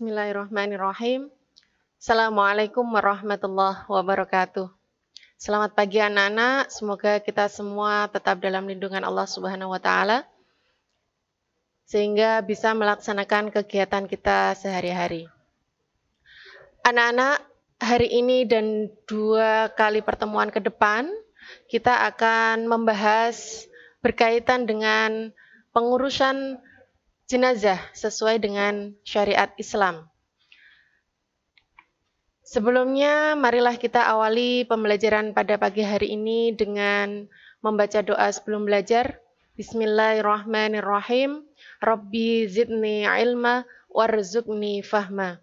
Bismillahirrahmanirrahim. Assalamualaikum warahmatullahi wabarakatuh. Selamat pagi anak-anak. Semoga kita semua tetap dalam lindungan Allah Subhanahu wa taala sehingga bisa melaksanakan kegiatan kita sehari-hari. Anak-anak, hari ini dan dua kali pertemuan ke depan kita akan membahas berkaitan dengan pengurusan jenazah sesuai dengan syariat Islam. Sebelumnya, marilah kita awali pembelajaran pada pagi hari ini dengan membaca doa sebelum belajar. Bismillahirrahmanirrahim. Rabbi zidni ilma warzukni fahma.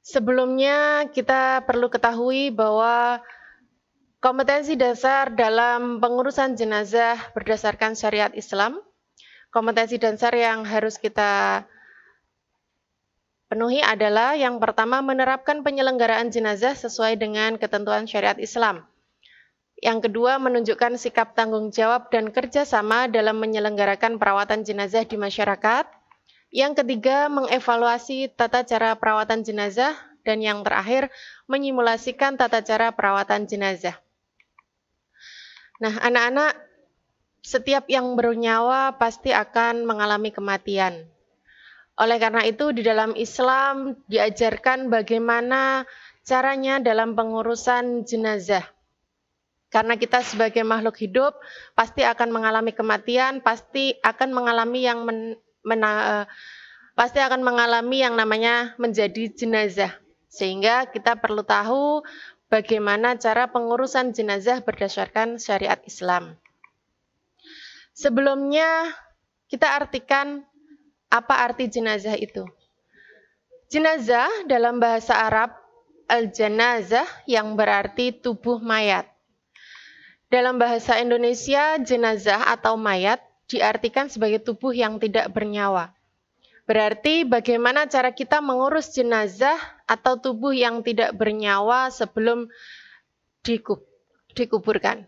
Sebelumnya kita perlu ketahui bahwa kompetensi dasar dalam pengurusan jenazah berdasarkan syariat Islam kompetensi dasar yang harus kita penuhi adalah yang pertama menerapkan penyelenggaraan jenazah sesuai dengan ketentuan syariat Islam. Yang kedua, menunjukkan sikap tanggung jawab dan kerjasama dalam menyelenggarakan perawatan jenazah di masyarakat. Yang ketiga, mengevaluasi tata cara perawatan jenazah. Dan yang terakhir, menyimulasikan tata cara perawatan jenazah. Nah, anak-anak setiap yang bernyawa pasti akan mengalami kematian. Oleh karena itu, di dalam Islam diajarkan bagaimana caranya dalam pengurusan jenazah. Karena kita sebagai makhluk hidup pasti akan mengalami kematian, pasti akan mengalami yang men, mena, eh, pasti akan mengalami yang namanya menjadi jenazah. Sehingga kita perlu tahu bagaimana cara pengurusan jenazah berdasarkan syariat Islam. Sebelumnya kita artikan apa arti jenazah itu. Jenazah dalam bahasa Arab al-janazah yang berarti tubuh mayat. Dalam bahasa Indonesia, jenazah atau mayat diartikan sebagai tubuh yang tidak bernyawa. Berarti bagaimana cara kita mengurus jenazah atau tubuh yang tidak bernyawa sebelum dikuburkan.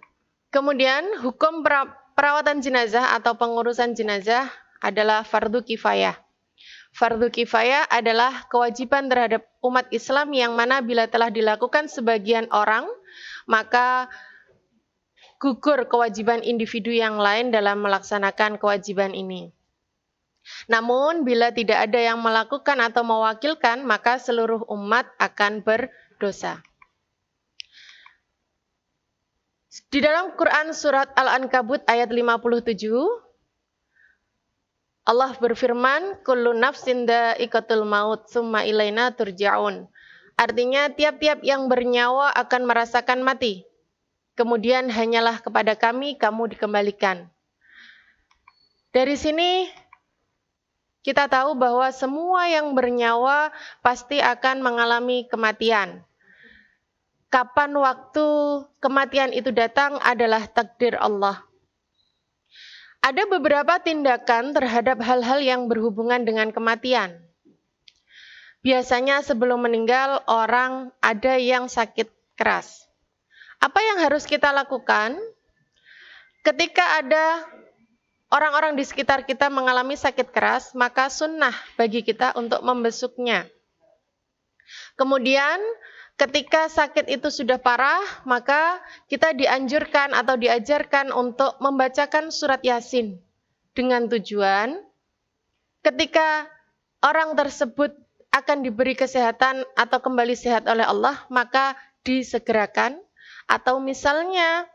Kemudian hukum Perawatan jenazah atau pengurusan jenazah adalah fardu kifayah. Fardu kifayah adalah kewajiban terhadap umat Islam yang mana bila telah dilakukan sebagian orang, maka gugur kewajiban individu yang lain dalam melaksanakan kewajiban ini. Namun, bila tidak ada yang melakukan atau mewakilkan, maka seluruh umat akan berdosa. Di dalam Quran surat Al-Ankabut ayat 57, Allah berfirman, "Kullu nafsin dha'iqatul maut, summa ilaina turja'un." Artinya tiap-tiap yang bernyawa akan merasakan mati. Kemudian hanyalah kepada kami kamu dikembalikan. Dari sini kita tahu bahwa semua yang bernyawa pasti akan mengalami kematian kapan waktu kematian itu datang adalah takdir Allah. Ada beberapa tindakan terhadap hal-hal yang berhubungan dengan kematian. Biasanya sebelum meninggal orang ada yang sakit keras. Apa yang harus kita lakukan? Ketika ada orang-orang di sekitar kita mengalami sakit keras, maka sunnah bagi kita untuk membesuknya. Kemudian Ketika sakit itu sudah parah, maka kita dianjurkan atau diajarkan untuk membacakan surat Yasin dengan tujuan ketika orang tersebut akan diberi kesehatan atau kembali sehat oleh Allah, maka disegerakan atau misalnya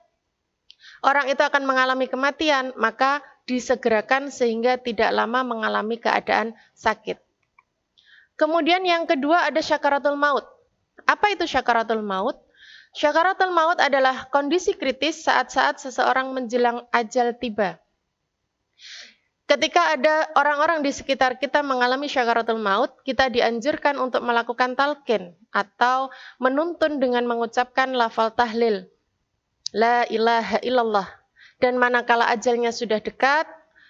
orang itu akan mengalami kematian, maka disegerakan sehingga tidak lama mengalami keadaan sakit. Kemudian yang kedua ada syakaratul maut apa itu syakaratul maut? Syakaratul maut adalah kondisi kritis saat-saat seseorang menjelang ajal tiba. Ketika ada orang-orang di sekitar kita mengalami syakaratul maut, kita dianjurkan untuk melakukan talqin atau menuntun dengan mengucapkan lafal tahlil. La ilaha illallah. Dan manakala ajalnya sudah dekat,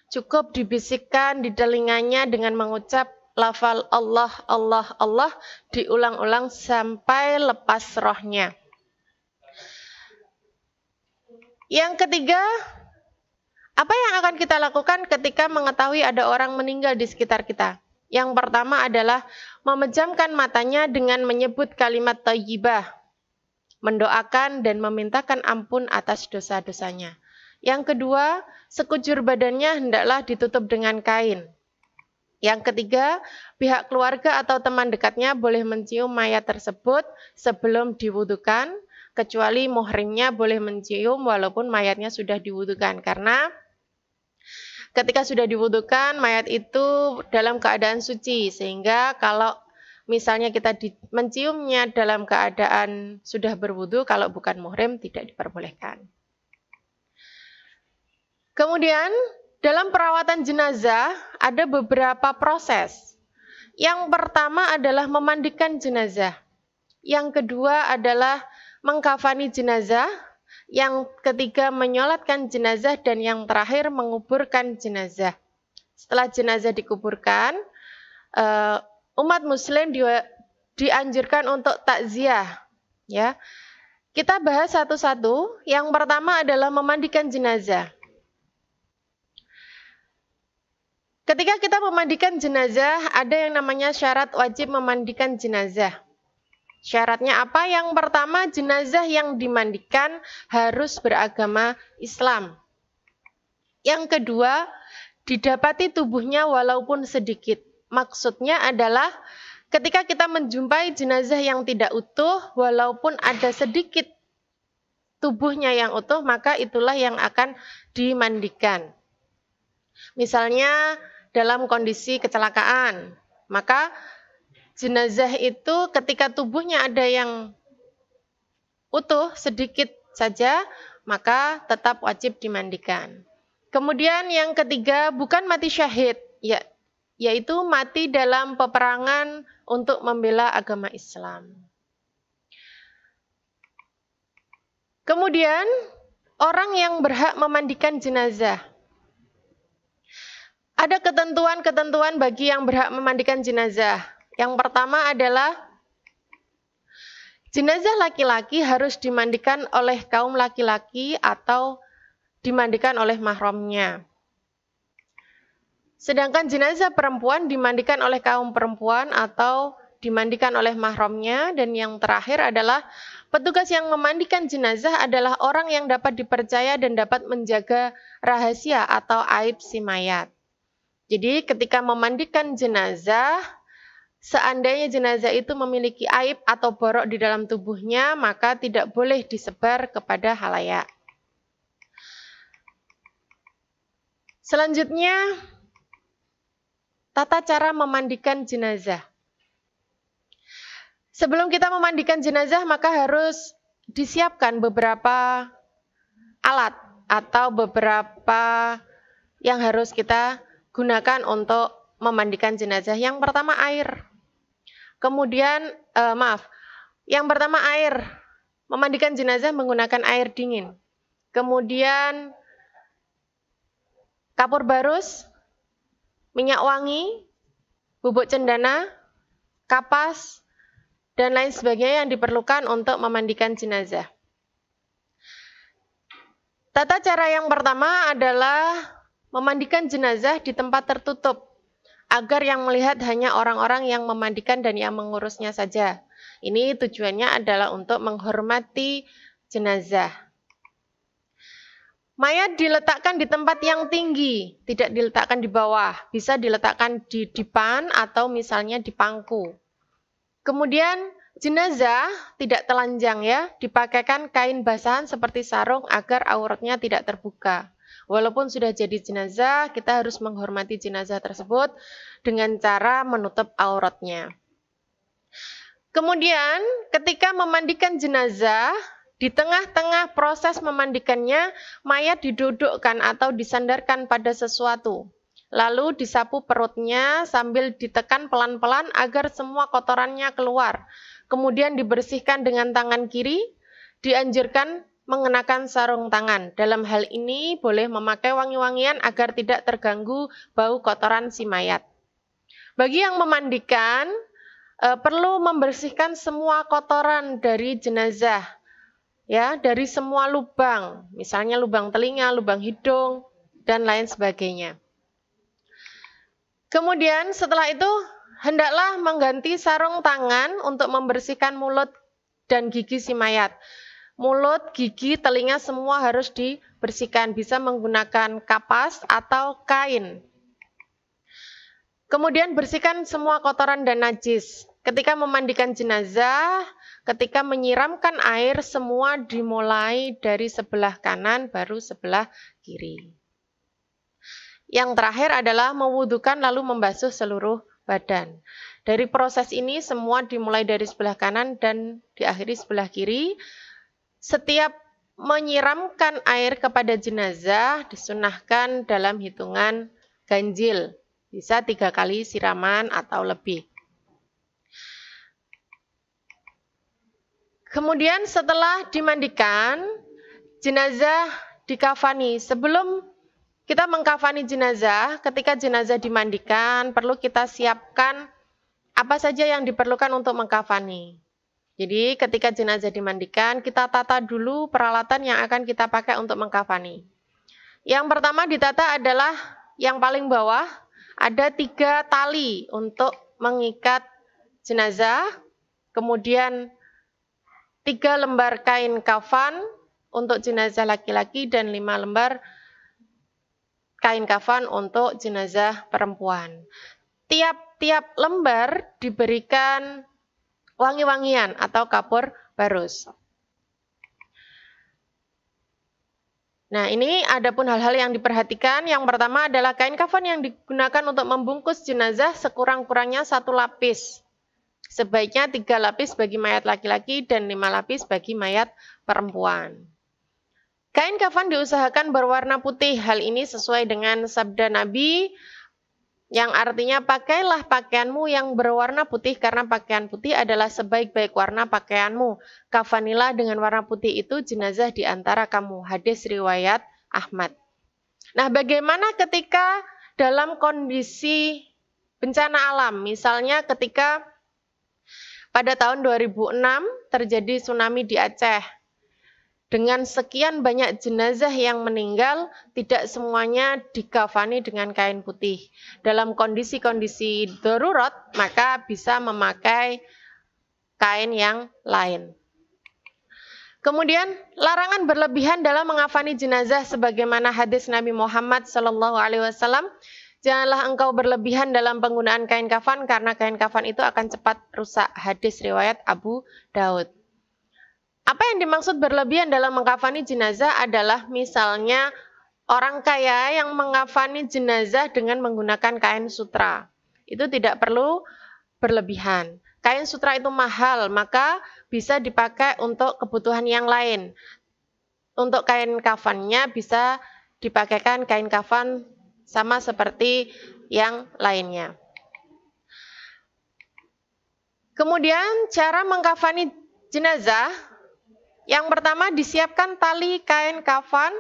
cukup dibisikkan di telinganya dengan mengucap lafal Allah, Allah, Allah diulang-ulang sampai lepas rohnya. Yang ketiga, apa yang akan kita lakukan ketika mengetahui ada orang meninggal di sekitar kita? Yang pertama adalah memejamkan matanya dengan menyebut kalimat tayyibah, mendoakan dan memintakan ampun atas dosa-dosanya. Yang kedua, sekujur badannya hendaklah ditutup dengan kain. Yang ketiga, pihak keluarga atau teman dekatnya boleh mencium mayat tersebut sebelum diwudukan, kecuali muhrimnya boleh mencium walaupun mayatnya sudah diwudukan karena ketika sudah diwudukan mayat itu dalam keadaan suci sehingga kalau misalnya kita menciumnya dalam keadaan sudah berwudu kalau bukan muhrim tidak diperbolehkan. Kemudian dalam perawatan jenazah ada beberapa proses. Yang pertama adalah memandikan jenazah. Yang kedua adalah mengkafani jenazah. Yang ketiga menyolatkan jenazah dan yang terakhir menguburkan jenazah. Setelah jenazah dikuburkan, eh, umat muslim dianjurkan untuk takziah, ya. Kita bahas satu-satu. Yang pertama adalah memandikan jenazah. Ketika kita memandikan jenazah, ada yang namanya syarat wajib memandikan jenazah. Syaratnya apa? Yang pertama, jenazah yang dimandikan harus beragama Islam. Yang kedua, didapati tubuhnya walaupun sedikit. Maksudnya adalah ketika kita menjumpai jenazah yang tidak utuh, walaupun ada sedikit tubuhnya yang utuh, maka itulah yang akan dimandikan. Misalnya dalam kondisi kecelakaan. Maka jenazah itu ketika tubuhnya ada yang utuh sedikit saja, maka tetap wajib dimandikan. Kemudian yang ketiga bukan mati syahid, ya, yaitu mati dalam peperangan untuk membela agama Islam. Kemudian orang yang berhak memandikan jenazah ada ketentuan-ketentuan bagi yang berhak memandikan jenazah. Yang pertama adalah jenazah laki-laki harus dimandikan oleh kaum laki-laki atau dimandikan oleh mahramnya. Sedangkan jenazah perempuan dimandikan oleh kaum perempuan atau dimandikan oleh mahramnya dan yang terakhir adalah petugas yang memandikan jenazah adalah orang yang dapat dipercaya dan dapat menjaga rahasia atau aib si mayat. Jadi ketika memandikan jenazah, seandainya jenazah itu memiliki aib atau borok di dalam tubuhnya, maka tidak boleh disebar kepada halayak. Selanjutnya, tata cara memandikan jenazah. Sebelum kita memandikan jenazah, maka harus disiapkan beberapa alat atau beberapa yang harus kita gunakan untuk memandikan jenazah. Yang pertama air. Kemudian eh, maaf, yang pertama air. Memandikan jenazah menggunakan air dingin. Kemudian kapur barus, minyak wangi, bubuk cendana, kapas, dan lain sebagainya yang diperlukan untuk memandikan jenazah. Tata cara yang pertama adalah Memandikan jenazah di tempat tertutup, agar yang melihat hanya orang-orang yang memandikan dan yang mengurusnya saja. Ini tujuannya adalah untuk menghormati jenazah. Mayat diletakkan di tempat yang tinggi, tidak diletakkan di bawah. Bisa diletakkan di depan atau misalnya di pangku. Kemudian jenazah tidak telanjang ya, dipakaikan kain basahan seperti sarung agar auratnya tidak terbuka. Walaupun sudah jadi jenazah, kita harus menghormati jenazah tersebut dengan cara menutup auratnya. Kemudian, ketika memandikan jenazah, di tengah-tengah proses memandikannya, mayat didudukkan atau disandarkan pada sesuatu. Lalu disapu perutnya sambil ditekan pelan-pelan agar semua kotorannya keluar. Kemudian dibersihkan dengan tangan kiri, dianjurkan mengenakan sarung tangan. Dalam hal ini boleh memakai wangi-wangian agar tidak terganggu bau kotoran si mayat. Bagi yang memandikan, eh, perlu membersihkan semua kotoran dari jenazah. Ya, dari semua lubang, misalnya lubang telinga, lubang hidung, dan lain sebagainya. Kemudian setelah itu hendaklah mengganti sarung tangan untuk membersihkan mulut dan gigi si mayat mulut, gigi, telinga semua harus dibersihkan. Bisa menggunakan kapas atau kain. Kemudian bersihkan semua kotoran dan najis. Ketika memandikan jenazah, ketika menyiramkan air, semua dimulai dari sebelah kanan, baru sebelah kiri. Yang terakhir adalah mewudukan lalu membasuh seluruh badan. Dari proses ini semua dimulai dari sebelah kanan dan diakhiri sebelah kiri. Setiap menyiramkan air kepada jenazah disunahkan dalam hitungan ganjil. Bisa tiga kali siraman atau lebih. Kemudian setelah dimandikan, jenazah dikafani. Sebelum kita mengkafani jenazah, ketika jenazah dimandikan, perlu kita siapkan apa saja yang diperlukan untuk mengkafani. Jadi ketika jenazah dimandikan, kita tata dulu peralatan yang akan kita pakai untuk mengkafani. Yang pertama ditata adalah yang paling bawah, ada tiga tali untuk mengikat jenazah, kemudian tiga lembar kain kafan untuk jenazah laki-laki dan lima lembar kain kafan untuk jenazah perempuan. Tiap-tiap lembar diberikan wangi-wangian atau kapur barus. Nah, ini ada pun hal-hal yang diperhatikan. Yang pertama adalah kain kafan yang digunakan untuk membungkus jenazah sekurang-kurangnya satu lapis. Sebaiknya tiga lapis bagi mayat laki-laki dan lima lapis bagi mayat perempuan. Kain kafan diusahakan berwarna putih. Hal ini sesuai dengan sabda Nabi yang artinya pakailah pakaianmu yang berwarna putih karena pakaian putih adalah sebaik-baik warna pakaianmu. Kafanilah dengan warna putih itu jenazah di antara kamu. Hadis riwayat Ahmad. Nah, bagaimana ketika dalam kondisi bencana alam, misalnya ketika pada tahun 2006 terjadi tsunami di Aceh dengan sekian banyak jenazah yang meninggal, tidak semuanya dikafani dengan kain putih. Dalam kondisi-kondisi darurat, maka bisa memakai kain yang lain. Kemudian larangan berlebihan dalam mengafani jenazah sebagaimana hadis Nabi Muhammad Shallallahu Alaihi Wasallam Janganlah engkau berlebihan dalam penggunaan kain kafan karena kain kafan itu akan cepat rusak. Hadis riwayat Abu Daud. Apa yang dimaksud berlebihan dalam mengkafani jenazah adalah misalnya orang kaya yang mengkafani jenazah dengan menggunakan kain sutra. Itu tidak perlu berlebihan. Kain sutra itu mahal, maka bisa dipakai untuk kebutuhan yang lain. Untuk kain kafannya bisa dipakaikan kain kafan sama seperti yang lainnya. Kemudian cara mengkafani jenazah yang pertama disiapkan tali kain kafan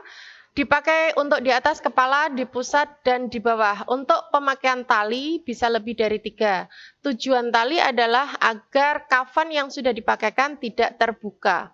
dipakai untuk di atas kepala, di pusat, dan di bawah. Untuk pemakaian tali bisa lebih dari tiga. Tujuan tali adalah agar kafan yang sudah dipakaikan tidak terbuka.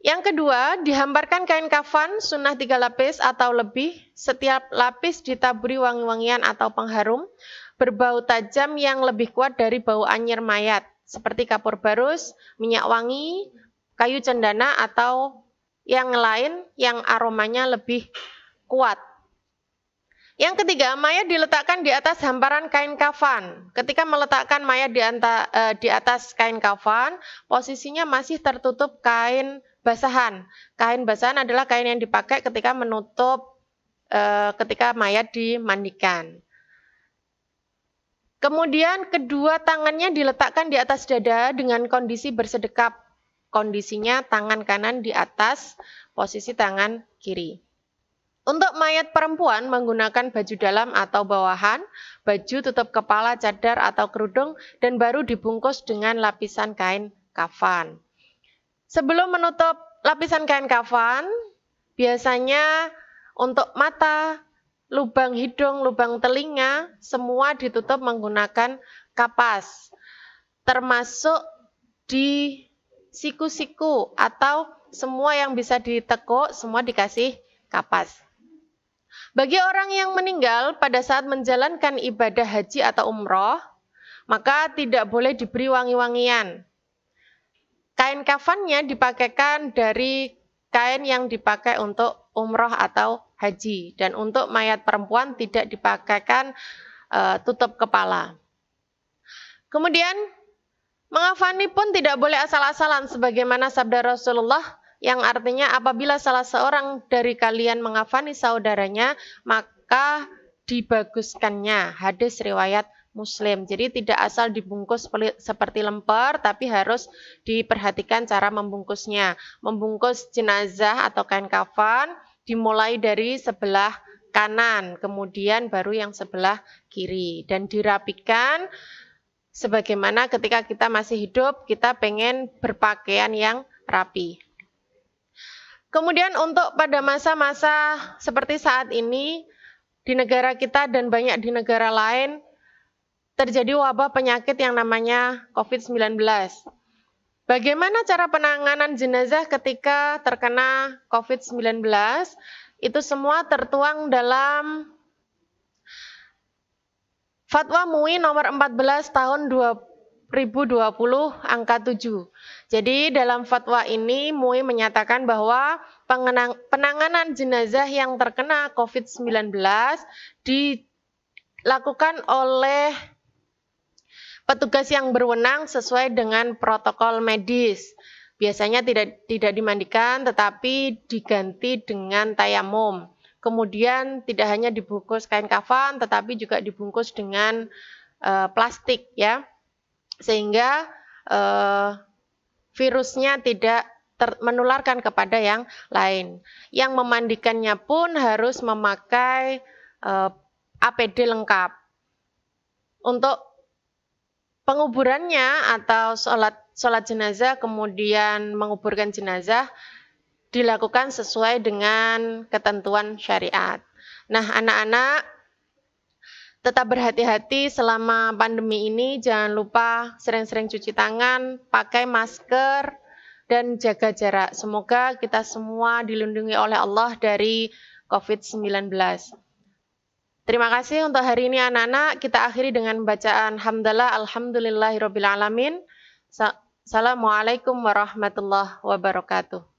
Yang kedua, dihambarkan kain kafan sunnah tiga lapis atau lebih, setiap lapis ditaburi wangi-wangian atau pengharum, berbau tajam yang lebih kuat dari bau anyir mayat seperti kapur barus, minyak wangi, kayu cendana atau yang lain yang aromanya lebih kuat. Yang ketiga, mayat diletakkan di atas hamparan kain kafan. Ketika meletakkan mayat di, anta, e, di atas kain kafan, posisinya masih tertutup kain basahan. Kain basahan adalah kain yang dipakai ketika menutup e, ketika mayat dimandikan. Kemudian kedua tangannya diletakkan di atas dada dengan kondisi bersedekap. Kondisinya tangan kanan di atas posisi tangan kiri. Untuk mayat perempuan menggunakan baju dalam atau bawahan, baju tutup kepala, cadar atau kerudung, dan baru dibungkus dengan lapisan kain kafan. Sebelum menutup lapisan kain kafan, biasanya untuk mata, lubang hidung, lubang telinga, semua ditutup menggunakan kapas. Termasuk di siku-siku atau semua yang bisa ditekuk, semua dikasih kapas. Bagi orang yang meninggal pada saat menjalankan ibadah haji atau umroh, maka tidak boleh diberi wangi-wangian. Kain kafannya dipakaikan dari kain yang dipakai untuk umroh atau haji dan untuk mayat perempuan tidak dipakaikan e, tutup kepala. Kemudian mengafani pun tidak boleh asal-asalan sebagaimana sabda Rasulullah yang artinya apabila salah seorang dari kalian mengafani saudaranya maka dibaguskannya. Hadis riwayat Muslim. Jadi tidak asal dibungkus seperti lemper, tapi harus diperhatikan cara membungkusnya. Membungkus jenazah atau kain kafan dimulai dari sebelah kanan, kemudian baru yang sebelah kiri dan dirapikan sebagaimana ketika kita masih hidup kita pengen berpakaian yang rapi. Kemudian untuk pada masa-masa seperti saat ini di negara kita dan banyak di negara lain terjadi wabah penyakit yang namanya COVID-19. Bagaimana cara penanganan jenazah ketika terkena COVID-19? Itu semua tertuang dalam Fatwa MUI nomor 14 tahun 2020 angka 7. Jadi dalam fatwa ini MUI menyatakan bahwa penanganan jenazah yang terkena COVID-19 dilakukan oleh petugas yang berwenang sesuai dengan protokol medis. Biasanya tidak tidak dimandikan tetapi diganti dengan tayamum. Kemudian tidak hanya dibungkus kain kafan tetapi juga dibungkus dengan uh, plastik ya. Sehingga uh, virusnya tidak menularkan kepada yang lain. Yang memandikannya pun harus memakai uh, eh, APD lengkap untuk penguburannya atau sholat sholat jenazah kemudian menguburkan jenazah dilakukan sesuai dengan ketentuan syariat. Nah, anak-anak tetap berhati-hati selama pandemi ini. Jangan lupa sering-sering cuci tangan, pakai masker, dan jaga jarak. Semoga kita semua dilindungi oleh Allah dari COVID-19. Terima kasih untuk hari ini anak-anak. Kita akhiri dengan bacaan Alhamdulillah, alhamdulillahirabbil Assalamualaikum warahmatullahi wabarakatuh.